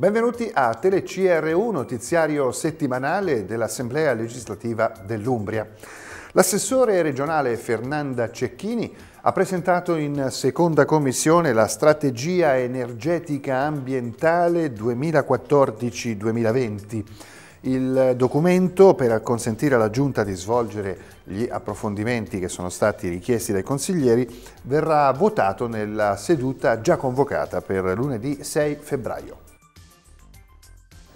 Benvenuti a TeleCR1, notiziario settimanale dell'Assemblea legislativa dell'Umbria. L'assessore regionale Fernanda Cecchini ha presentato in seconda commissione la strategia energetica ambientale 2014-2020. Il documento, per consentire alla Giunta di svolgere gli approfondimenti che sono stati richiesti dai consiglieri, verrà votato nella seduta già convocata per lunedì 6 febbraio.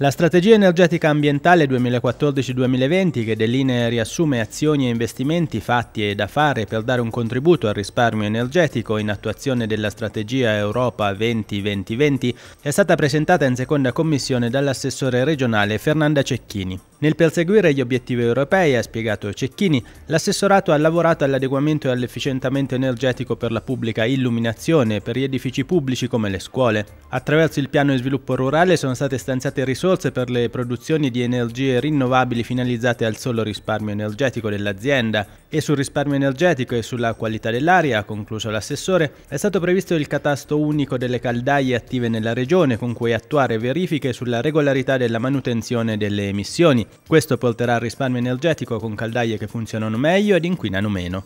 La strategia energetica ambientale 2014-2020, che delinea e riassume azioni e investimenti fatti e da fare per dare un contributo al risparmio energetico in attuazione della strategia Europa 2020 2020 è stata presentata in seconda commissione dall'assessore regionale Fernanda Cecchini. Nel perseguire gli obiettivi europei, ha spiegato Cecchini, l'assessorato ha lavorato all'adeguamento e all'efficientamento energetico per la pubblica illuminazione per gli edifici pubblici come le scuole. Attraverso il piano di sviluppo rurale sono state stanziate risorse inoltre per le produzioni di energie rinnovabili finalizzate al solo risparmio energetico dell'azienda. E sul risparmio energetico e sulla qualità dell'aria, ha concluso l'assessore, è stato previsto il catasto unico delle caldaie attive nella regione con cui attuare verifiche sulla regolarità della manutenzione delle emissioni. Questo porterà al risparmio energetico con caldaie che funzionano meglio ed inquinano meno.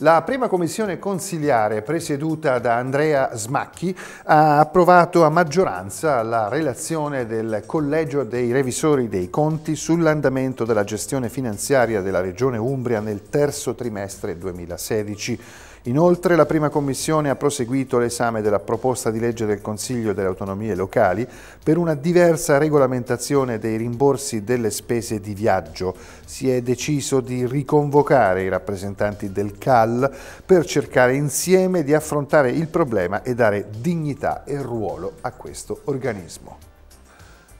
La prima commissione consiliare, presieduta da Andrea Smacchi, ha approvato a maggioranza la relazione del Collegio dei Revisori dei Conti sull'andamento della gestione finanziaria della Regione Umbria nel terzo trimestre 2016. Inoltre la prima commissione ha proseguito l'esame della proposta di legge del Consiglio delle autonomie locali per una diversa regolamentazione dei rimborsi delle spese di viaggio. Si è deciso di riconvocare i rappresentanti del CAL per cercare insieme di affrontare il problema e dare dignità e ruolo a questo organismo.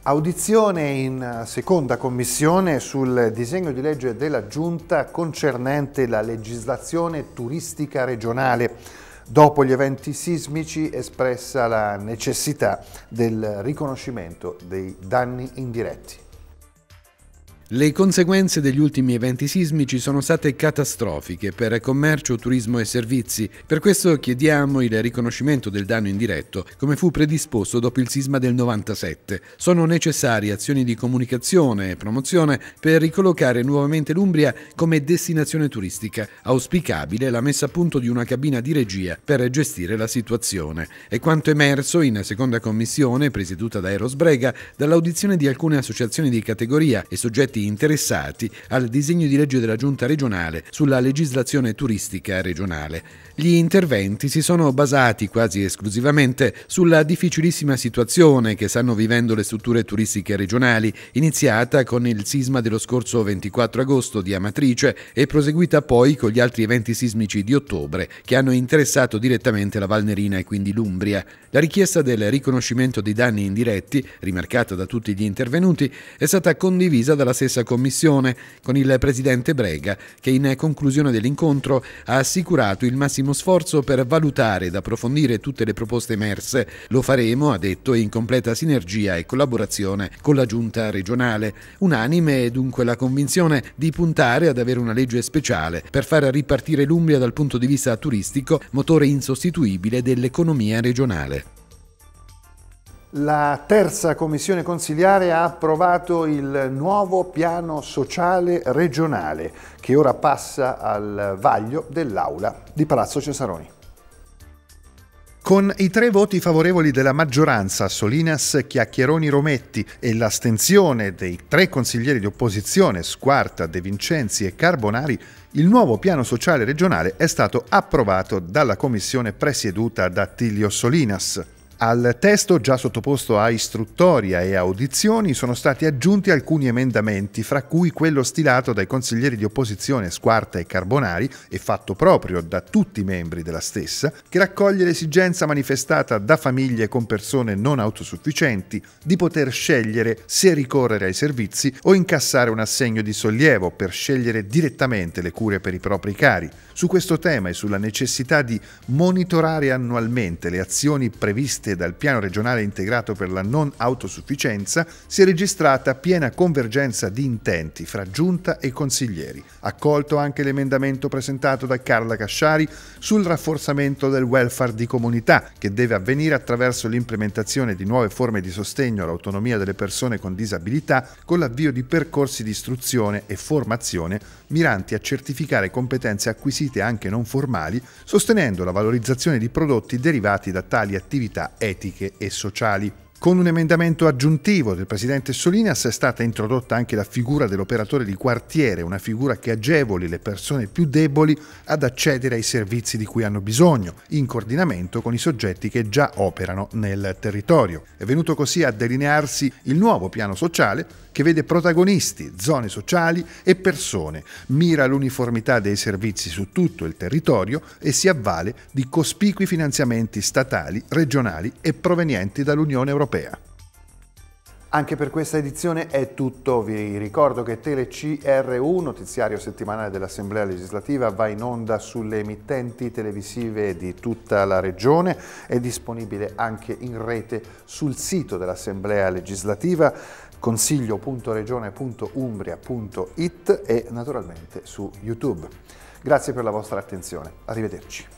Audizione in eh, seconda commissione sul disegno di legge della Giunta concernente la legislazione turistica regionale. Dopo gli eventi sismici espressa la necessità del riconoscimento dei danni indiretti. Le conseguenze degli ultimi eventi sismici sono state catastrofiche per commercio, turismo e servizi. Per questo chiediamo il riconoscimento del danno indiretto, come fu predisposto dopo il sisma del 97. Sono necessarie azioni di comunicazione e promozione per ricollocare nuovamente l'Umbria come destinazione turistica. Auspicabile la messa a punto di una cabina di regia per gestire la situazione. È quanto emerso in seconda commissione, presieduta da Eros Brega, dall'audizione di alcune associazioni di categoria e soggetti soggetti interessati al disegno di legge della Giunta regionale sulla legislazione turistica regionale. Gli interventi si sono basati quasi esclusivamente sulla difficilissima situazione che stanno vivendo le strutture turistiche regionali, iniziata con il sisma dello scorso 24 agosto di Amatrice e proseguita poi con gli altri eventi sismici di ottobre che hanno interessato direttamente la Valnerina e quindi l'Umbria. La richiesta del riconoscimento dei danni indiretti, rimarcata da tutti gli intervenuti, è stata condivisa dalla stessa stessa commissione con il presidente Brega che in conclusione dell'incontro ha assicurato il massimo sforzo per valutare ed approfondire tutte le proposte emerse. Lo faremo, ha detto, in completa sinergia e collaborazione con la giunta regionale. Unanime è dunque la convinzione di puntare ad avere una legge speciale per far ripartire l'Umbria dal punto di vista turistico, motore insostituibile dell'economia regionale. La terza commissione consiliare ha approvato il nuovo piano sociale regionale che ora passa al vaglio dell'Aula di Palazzo Cesaroni. Con i tre voti favorevoli della maggioranza, Solinas, Chiacchieroni, Rometti e l'astensione dei tre consiglieri di opposizione, Squarta, De Vincenzi e Carbonari, il nuovo piano sociale regionale è stato approvato dalla commissione presieduta da Tilio Solinas. Al testo già sottoposto a istruttoria e audizioni sono stati aggiunti alcuni emendamenti, fra cui quello stilato dai consiglieri di opposizione Squarta e Carbonari e fatto proprio da tutti i membri della stessa, che raccoglie l'esigenza manifestata da famiglie con persone non autosufficienti di poter scegliere se ricorrere ai servizi o incassare un assegno di sollievo per scegliere direttamente le cure per i propri cari. Su questo tema e sulla necessità di monitorare annualmente le azioni previste previste dal piano regionale integrato per la non autosufficienza, si è registrata piena convergenza di intenti fra giunta e consiglieri. Accolto anche l'emendamento presentato da Carla Casciari sul rafforzamento del welfare di comunità, che deve avvenire attraverso l'implementazione di nuove forme di sostegno all'autonomia delle persone con disabilità con l'avvio di percorsi di istruzione e formazione miranti a certificare competenze acquisite anche non formali, sostenendo la valorizzazione di prodotti derivati da tali attività etiche e sociali. Con un emendamento aggiuntivo del presidente Solinas è stata introdotta anche la figura dell'operatore di quartiere, una figura che agevoli le persone più deboli ad accedere ai servizi di cui hanno bisogno, in coordinamento con i soggetti che già operano nel territorio. È venuto così a delinearsi il nuovo piano sociale che vede protagonisti, zone sociali e persone, mira l'uniformità dei servizi su tutto il territorio e si avvale di cospicui finanziamenti statali, regionali e provenienti dall'Unione Europea. Anche per questa edizione è tutto, vi ricordo che TeleCRU, notiziario settimanale dell'Assemblea legislativa, va in onda sulle emittenti televisive di tutta la regione, è disponibile anche in rete sul sito dell'Assemblea legislativa consiglio.regione.umbria.it e naturalmente su YouTube. Grazie per la vostra attenzione, arrivederci.